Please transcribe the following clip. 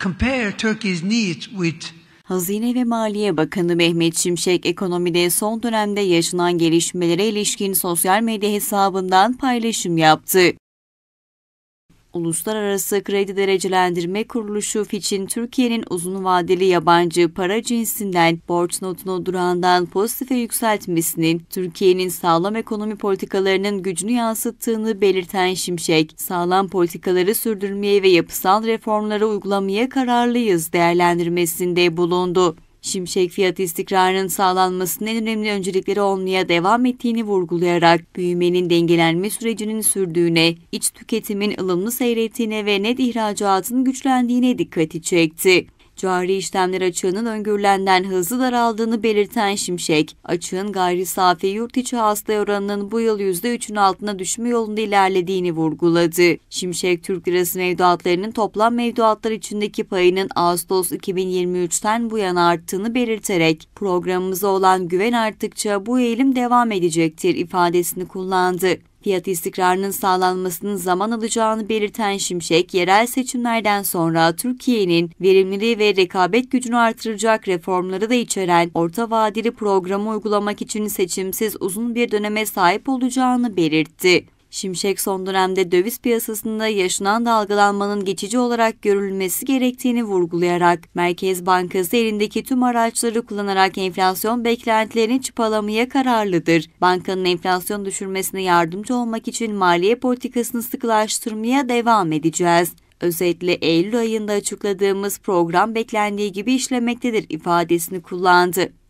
compare Turkey's needs with Hazine ve Maliye Bakanı Mehmet Şimşek ekonomide son dönemde yaşanan gelişmelere ilişkin sosyal medya hesabından paylaşım yaptı. Uluslararası Kredi Derecelendirme Kuruluşu Fitch'in Türkiye'nin uzun vadeli yabancı para cinsinden borç notunu durağından pozitife yükseltmesinin Türkiye'nin sağlam ekonomi politikalarının gücünü yansıttığını belirten Şimşek, sağlam politikaları sürdürmeye ve yapısal reformları uygulamaya kararlıyız değerlendirmesinde bulundu. Şimşek fiyat istikrarının sağlanmasının en önemli öncelikleri olmaya devam ettiğini vurgulayarak büyümenin dengelenme sürecinin sürdüğüne, iç tüketimin ılımlı seyrettiğine ve net ihracatın güçlendiğine dikkati çekti. Cari işlemler açığının öngörülenden hızlı daraldığını belirten Şimşek, açığın gayri safi yurt içi hasta oranının bu yıl %3'ün altına düşme yolunda ilerlediğini vurguladı. Şimşek, Türk lirası mevduatlarının toplam mevduatlar içindeki payının Ağustos 2023'ten bu yana arttığını belirterek, programımıza olan güven arttıkça bu eğilim devam edecektir ifadesini kullandı. Fiyat istikrarının sağlanmasının zaman alacağını belirten Şimşek, yerel seçimlerden sonra Türkiye'nin verimliliği ve rekabet gücünü artıracak reformları da içeren orta vadeli programı uygulamak için seçimsiz uzun bir döneme sahip olacağını belirtti. Şimşek son dönemde döviz piyasasında yaşanan dalgalanmanın geçici olarak görülmesi gerektiğini vurgulayarak, Merkez Bankası elindeki tüm araçları kullanarak enflasyon beklentilerini çıpalamaya kararlıdır. Bankanın enflasyon düşürmesine yardımcı olmak için maliye politikasını sıkılaştırmaya devam edeceğiz. Özetle Eylül ayında açıkladığımız program beklendiği gibi işlemektedir ifadesini kullandı.